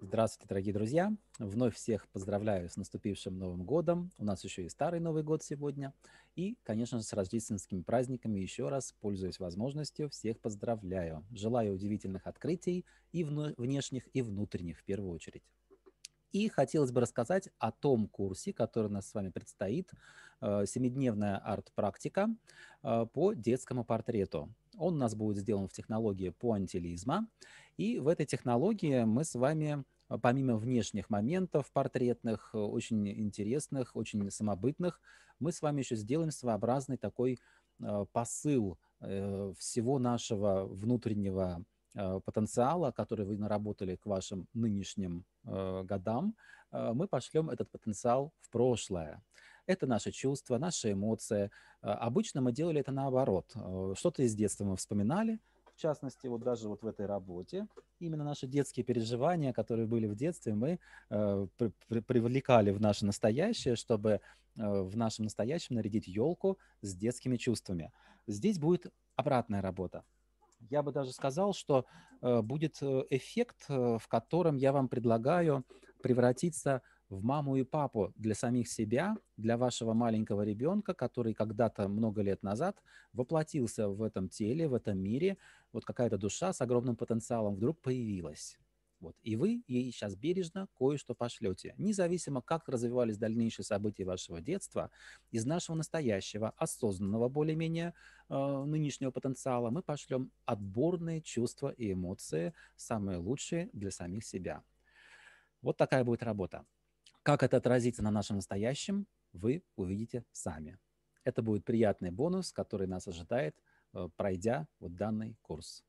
Здравствуйте, дорогие друзья! Вновь всех поздравляю с наступившим Новым годом. У нас еще и Старый Новый год сегодня. И, конечно же, с рождественскими праздниками еще раз, пользуясь возможностью, всех поздравляю. Желаю удивительных открытий и внешних, и внутренних в первую очередь. И хотелось бы рассказать о том курсе, который у нас с вами предстоит, э, семидневная арт-практика э, по детскому портрету. Он у нас будет сделан в технологии пуантилизма. И в этой технологии мы с вами э, помимо внешних моментов портретных, э, очень интересных, очень самобытных, мы с вами еще сделаем своеобразный такой э, посыл всего нашего внутреннего потенциала, который вы наработали к вашим нынешним годам, мы пошлем этот потенциал в прошлое это наши чувства, наши эмоции. А, обычно мы делали это наоборот. Э, что-то из детства мы вспоминали, в частности, вот даже вот в этой работе, именно наши детские переживания, которые были в детстве, мы э, привлекали в наше настоящее, чтобы э, в нашем настоящем нарядить елку с детскими чувствами. Здесь будет обратная работа. Я бы даже сказал, что будет эффект, в котором я вам предлагаю превратиться в маму и папу для самих себя, для вашего маленького ребенка, который когда-то много лет назад воплотился в этом теле, в этом мире, вот какая-то душа с огромным потенциалом вдруг появилась. Вот. И вы ей сейчас бережно кое-что пошлете. Независимо, как развивались дальнейшие события вашего детства, из нашего настоящего, осознанного более-менее э, нынешнего потенциала мы пошлем отборные чувства и эмоции, самые лучшие для самих себя. Вот такая будет работа. Как это отразится на нашем настоящем, вы увидите сами. Это будет приятный бонус, который нас ожидает, э, пройдя вот данный курс.